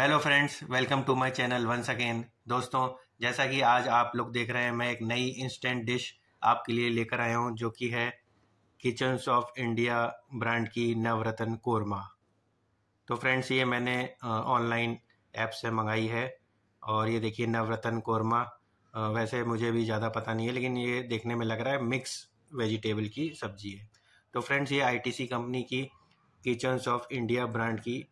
hello friends welcome to my channel once again दोस्तों जैसा कि आज आप लोग देख रहे हैं मैं एक नई इंस्टेंट डिश आपके लिए लेकर आया हूं जो कि है किचन्स ऑफ इंडिया ब्रांड की नवरत्न कोरमा तो फ्रेंड्स ये मैंने ऑनलाइन ऐप से मंगाई है और ये देखिए नवरत्न कोरमा वैसे मुझे भी ज़्यादा पता नहीं है लेकिन ये देखने में लग रहा है मिक्स वेजिटेबल की सब्जी है तो फ्रेंड्स ये आईटीसी कंपनी की किचन्स ऑफ इंडिया ब्रांड की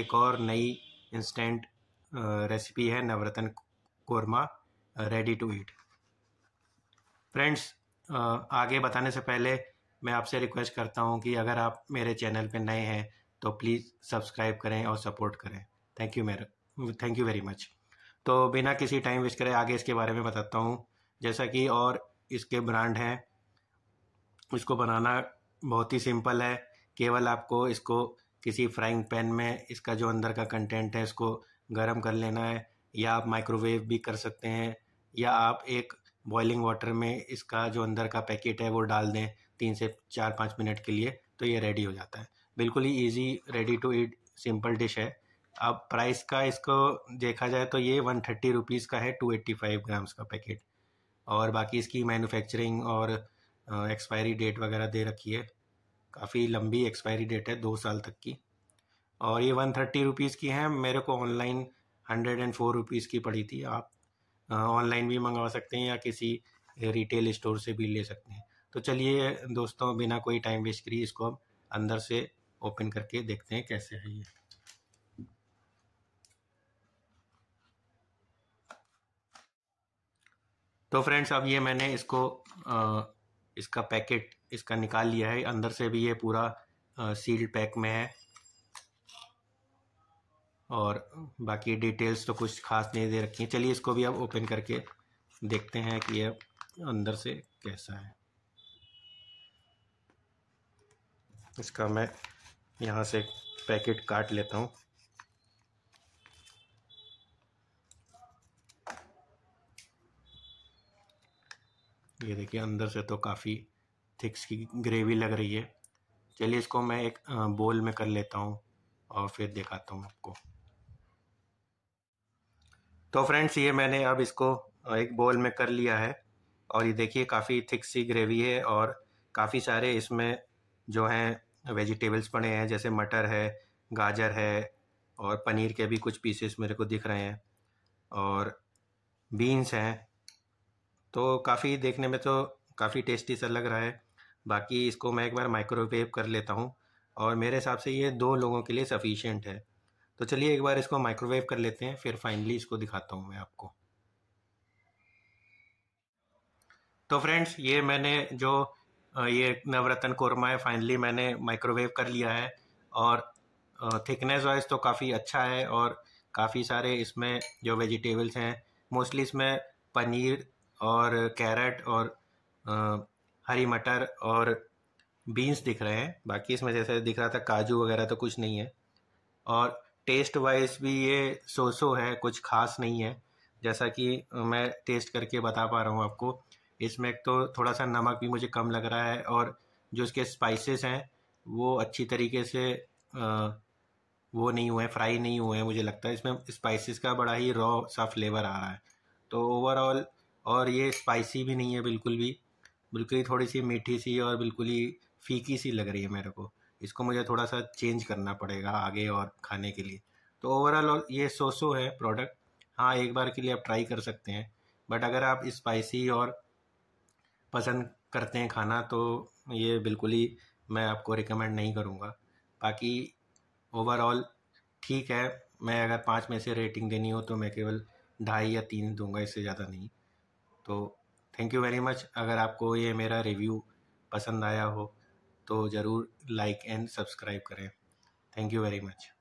एक और नई इंस्टेंट रेसिपी uh, है navratan korma ready to eat friends आगे बताने से पहले मैं आपसे रिक्वेस्ट करता हूं कि अगर आप मेरे चैनल पर नए हैं तो प्लीज़ सब्सक्राइब करें और सपोर्ट करें थैंक यू मेरा थैंक यू वेरी मच तो बिना किसी टाइम वेस्ट करें आगे इसके बारे में बताता हूँ जैसा कि और इसके ब्रांड हैं इसको बनाना बहुत ही सिंपल है केवल आपको इसको किसी फ्राइंग पैन में इसका जो अंदर का कंटेंट है इसको गर्म कर लेना है या आप माइक्रोवेव भी कर सकते हैं या आप एक बॉइलिंग वाटर में इसका जो अंदर का पैकेट है वो डाल दें तीन से चार पाँच मिनट के लिए तो ये रेडी हो जाता है बिल्कुल ही easy ready to eat simple dish है अब प्राइस का इसको देखा जाए तो ये वन थर्टी रुपीज़ का है टू एट्टी फाइव ग्राम्स का पैकेट और बाकी इसकी मैन्युफैक्चरिंग और एक्सपायरी डेट वगैरह दे रखी है काफ़ी लंबी एक्सपायरी डेट है दो साल तक की और ये वन थर्टी रुपीज़ की है मेरे को online hundred and four rupees की पड़ी थी आप ऑनलाइन भी मंगवा सकते हैं या किसी रिटेल स्टोर से भी ले सकते हैं तो चलिए दोस्तों बिना कोई टाइम वेस्ट करिए इसको हम अंदर से ओपन करके देखते हैं कैसे है ये तो फ्रेंड्स अब ये मैंने इसको इसका पैकेट इसका निकाल लिया है अंदर से भी ये पूरा सील्ड पैक में है और बाकी डिटेल्स तो कुछ खास नहीं दे रखी हैं चलिए इसको भी अब ओपन करके देखते हैं कि ये अंदर से कैसा है इसका मैं यहाँ से पैकेट काट लेता हूँ ये देखिए अंदर से तो काफ़ी थिक्स की ग्रेवी लग रही है चलिए इसको मैं एक बोल में कर लेता हूँ और फिर दिखाता हूँ आपको तो फ्रेंड्स ये मैंने अब इसको एक बोल में कर लिया है और ये देखिए काफ़ी थिक सी ग्रेवी है और काफ़ी सारे इसमें जो हैं वेजिटेबल्स पड़े हैं जैसे मटर है गाजर है और पनीर के भी कुछ पीसेस मेरे को दिख रहे हैं और बीन्स हैं तो काफ़ी देखने में तो काफ़ी टेस्टी सा लग रहा है बाकी इसको मैं एक बार माइक्रोवेव कर लेता हूँ और मेरे हिसाब से ये दो लोगों के लिए सफिशेंट है तो चलिए एक बार इसको माइक्रोवेव कर लेते हैं फिर फाइनली इसको दिखाता हूँ मैं आपको तो फ्रेंड्स ये मैंने जो ये नवरत्न कोरमा है फाइनली मैंने माइक्रोवेव कर लिया है और थिकनेस वाइज तो काफ़ी अच्छा है और काफ़ी सारे इसमें जो वेजिटेबल्स हैं मोस्टली इसमें पनीर और कैरेट और हरी मटर और बीन्स दिख रहे हैं बाकी इसमें जैसे दिख रहा था काजू वगैरह तो कुछ नहीं है और टेस्ट वाइज भी ये सोसो है कुछ खास नहीं है जैसा कि मैं टेस्ट करके बता पा रहा हूँ आपको इसमें तो थोड़ा सा नमक भी मुझे कम लग रहा है और जो इसके स्पाइसेस हैं वो अच्छी तरीके से वो नहीं हुए हैं फ्राई नहीं हुए हैं मुझे लगता है इसमें स्पाइसेस का बड़ा ही रॉ सा फ्लेवर आ रहा है तो ओवरऑल और ये स्पाइसी भी नहीं है बिल्कुल भी बिल्कुल ही थोड़ी सी मीठी सी और बिल्कुल ही फीकी सी लग रही है मेरे को इसको मुझे थोड़ा सा चेंज करना पड़ेगा आगे और खाने के लिए तो ओवरऑल ये सोसो है प्रोडक्ट हाँ एक बार के लिए आप ट्राई कर सकते हैं बट अगर आप स्पाइसी और पसंद करते हैं खाना तो ये बिल्कुल ही मैं आपको रिकमेंड नहीं करूँगा बाकी ओवरऑल ठीक है मैं अगर पाँच में से रेटिंग देनी हो तो मैं केवल ढाई या तीन दूंगा इससे ज़्यादा नहीं तो थैंक यू वेरी मच अगर आपको ये मेरा रिव्यू पसंद आया हो तो ज़रूर लाइक एंड सब्सक्राइब करें थैंक यू वेरी मच